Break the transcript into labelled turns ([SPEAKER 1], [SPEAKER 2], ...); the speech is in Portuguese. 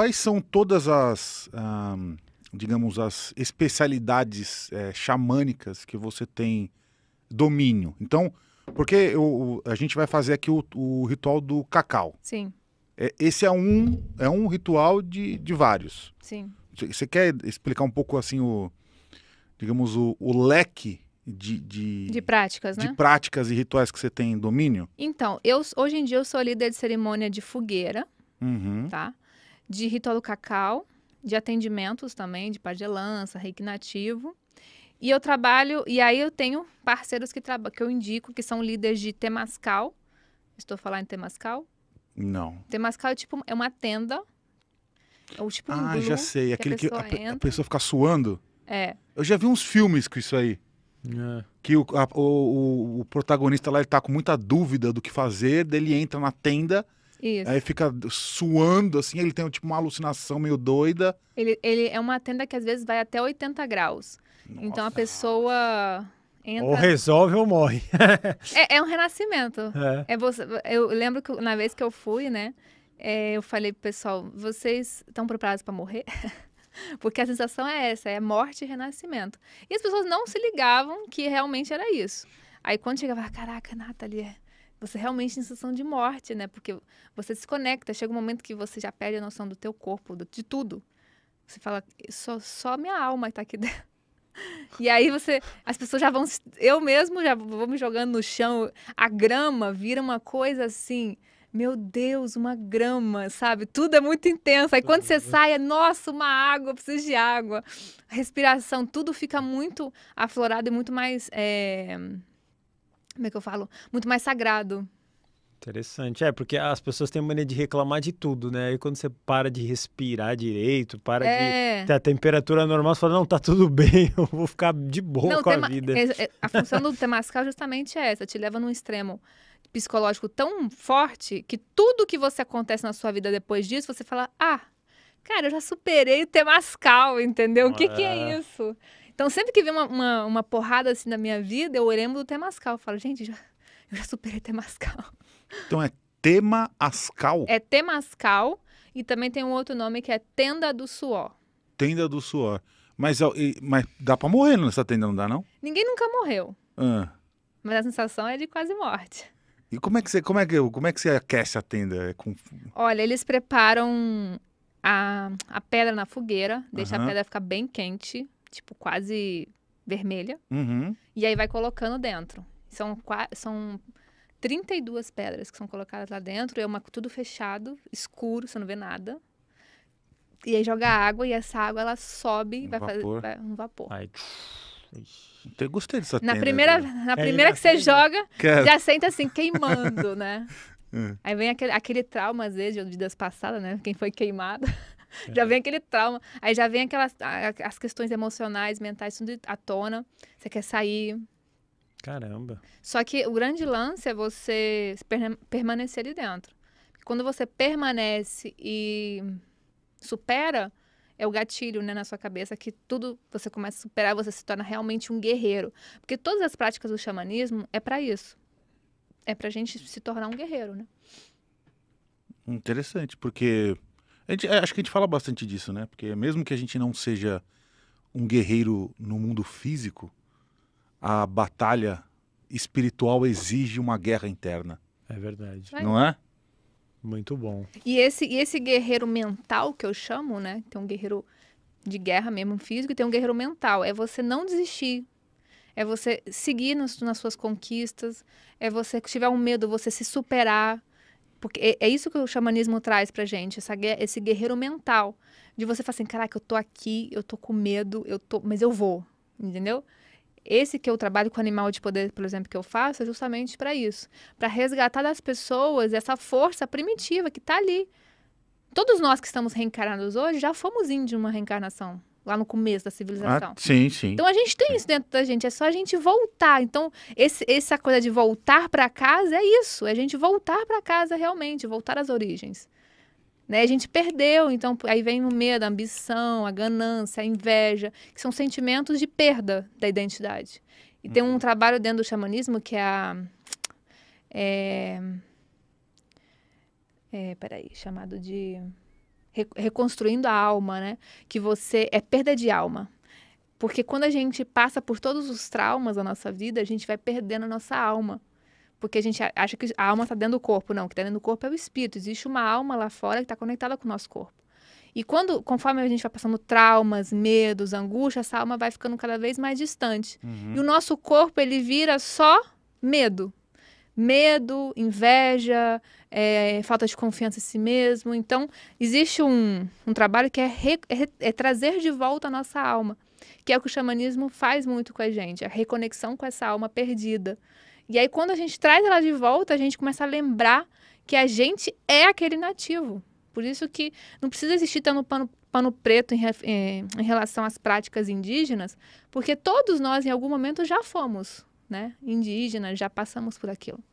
[SPEAKER 1] quais são todas as, digamos, as especialidades é, xamânicas que você tem domínio? Então, porque eu, a gente vai fazer aqui o, o ritual do cacau. Sim. É, esse é um, é um ritual de, de vários. Sim. Você quer explicar um pouco assim o, digamos, o, o leque de, de, de,
[SPEAKER 2] práticas, né? De
[SPEAKER 1] práticas e rituais que você tem em domínio?
[SPEAKER 2] Então, eu hoje em dia eu sou líder de cerimônia de fogueira, uhum. tá? de ritual do cacau, de atendimentos também, de pagelança, reiki nativo. E eu trabalho, e aí eu tenho parceiros que, que eu indico, que são líderes de Temascal. Estou falando em Temascal? Não. Temascal é tipo é uma tenda. É o tipo um Ah, blue, já sei. Aquele que a pessoa, que a, a pessoa
[SPEAKER 1] fica suando. É. Eu já vi uns filmes com isso aí. É. Que o, a, o, o, protagonista lá ele tá com muita dúvida do que fazer, dele entra na tenda isso. Aí fica suando, assim, ele tem tipo uma alucinação meio doida.
[SPEAKER 2] Ele, ele é uma tenda que às vezes vai até 80 graus. Nossa. Então a pessoa. Entra... Ou resolve ou morre. é, é, um renascimento. É. é você, eu lembro que na vez que eu fui, né? É, eu falei pro pessoal, vocês estão preparados para morrer? Porque a sensação é essa, é morte e renascimento. E as pessoas não se ligavam que realmente era isso. Aí quando chegava, caraca, Nathalie, é você realmente tem sensação de morte, né? Porque você se conecta, chega um momento que você já perde a noção do teu corpo, de tudo. Você fala, só, só minha alma está aqui dentro. E aí você, as pessoas já vão, eu mesmo já vou me jogando no chão, a grama vira uma coisa assim, meu Deus, uma grama, sabe? Tudo é muito intenso. Aí quando você uhum. sai, é, nossa, uma água, eu preciso de água. A respiração, tudo fica muito aflorado e muito mais é, como é que eu falo? Muito mais sagrado. Interessante. É, porque as pessoas têm mania de reclamar de tudo, né? Aí quando você para de respirar direito, para é. de ter a temperatura normal, você fala, não, tá tudo bem, eu vou ficar de boa não, com tema... a vida. É, é, a função do temascal justamente é essa, te leva num extremo psicológico tão forte que tudo que você acontece na sua vida depois disso, você fala, ah, cara, eu já superei o temascal, entendeu? O ah. que que é, é. isso? Então, sempre que vem uma, uma, uma, porrada assim na minha vida, eu lembro do Temascal. Eu falo, gente, já, eu já superei Temascal.
[SPEAKER 1] Então é Temascal? É
[SPEAKER 2] Temascal e também tem um outro nome que é Tenda do Suor.
[SPEAKER 1] Tenda do Suor. Mas, mas dá pra morrer nessa tenda, não dá não?
[SPEAKER 2] Ninguém nunca morreu. Ah. Mas a sensação é de quase morte.
[SPEAKER 1] E como é que você, como é que, como é que você aquece a tenda? É com...
[SPEAKER 2] Olha, eles preparam a, a pedra na fogueira, deixa uhum. a pedra ficar bem quente tipo, quase vermelha. Uhum. E aí vai colocando dentro. São, são 32 pedras que são colocadas lá dentro. É uma, tudo fechado, escuro, você não vê nada. E aí joga água e essa água ela sobe um vai fazer vai, um vapor.
[SPEAKER 1] Ai, eu gostei dessa na primeira né? Na é, primeira é, que você né? joga, já
[SPEAKER 2] senta assim, queimando, né? Hum. Aí vem aquele, aquele trauma, às vezes, de vidas passadas, né? Quem foi queimado. já vem aquele trauma, aí já vem aquelas as questões emocionais, mentais, tudo à tona. Você quer sair. Caramba. Só que o grande lance é você permanecer ali dentro. Quando você permanece e supera, é o gatilho né, na sua cabeça que tudo você começa a superar, você se torna realmente um guerreiro. Porque todas as práticas do xamanismo é para isso. É pra gente se tornar um guerreiro, né?
[SPEAKER 1] Interessante, porque Gente, é, acho que a gente fala bastante disso, né? Porque mesmo que a gente não seja um guerreiro no mundo físico, a batalha espiritual exige uma guerra interna.
[SPEAKER 2] É verdade. Não é? Muito bom. E esse, e esse guerreiro mental que eu chamo, né? Tem um guerreiro de guerra mesmo físico e tem um guerreiro mental. É você não desistir. É você seguir nas, nas suas conquistas. É você, se tiver um medo, você se superar. Porque é, é isso que o xamanismo traz pra gente, essa, esse guerreiro mental. De você falar assim, caraca, eu tô aqui, eu tô com medo, eu tô, mas eu vou, entendeu? Esse que eu trabalho com animal de poder, por exemplo, que eu faço, é justamente para isso, para resgatar das pessoas essa força primitiva que tá ali. Todos nós que estamos reencarnados hoje já fomos índios de uma reencarnação lá no começo da civilização. Ah, sim, sim. Então a gente tem sim. isso dentro da gente, é só a gente voltar. Então, esse, essa coisa de voltar para casa é isso, é a gente voltar para casa realmente, voltar às origens. Né? A gente perdeu, então aí vem o medo, a ambição, a ganância, a inveja, que são sentimentos de perda da identidade. E tem um uhum. trabalho dentro do xamanismo que é a. É, é, peraí, chamado de reconstruindo a alma, né? Que você é perda de alma. Porque quando a gente passa por todos os traumas da nossa vida, a gente vai perdendo a nossa alma. Porque a gente acha que a alma está dentro do corpo. Não, o que está dentro do corpo é o espírito. Existe uma alma lá fora que está conectada com o nosso corpo. E quando, conforme a gente vai passando traumas, medos, angústia, essa alma vai ficando cada vez mais distante. Uhum. E o nosso corpo, ele vira só medo medo, inveja, é, falta de confiança em si mesmo. Então, existe um, um trabalho que é, re, é, é, trazer de volta a nossa alma, que é o que o xamanismo faz muito com a gente, a reconexão com essa alma perdida. E aí, quando a gente traz ela de volta, a gente começa a lembrar que a gente é aquele nativo. Por isso que não precisa existir tanto pano, pano preto em, em, em relação às práticas indígenas, porque todos nós, em algum momento, já fomos né, indígenas, já passamos por aquilo.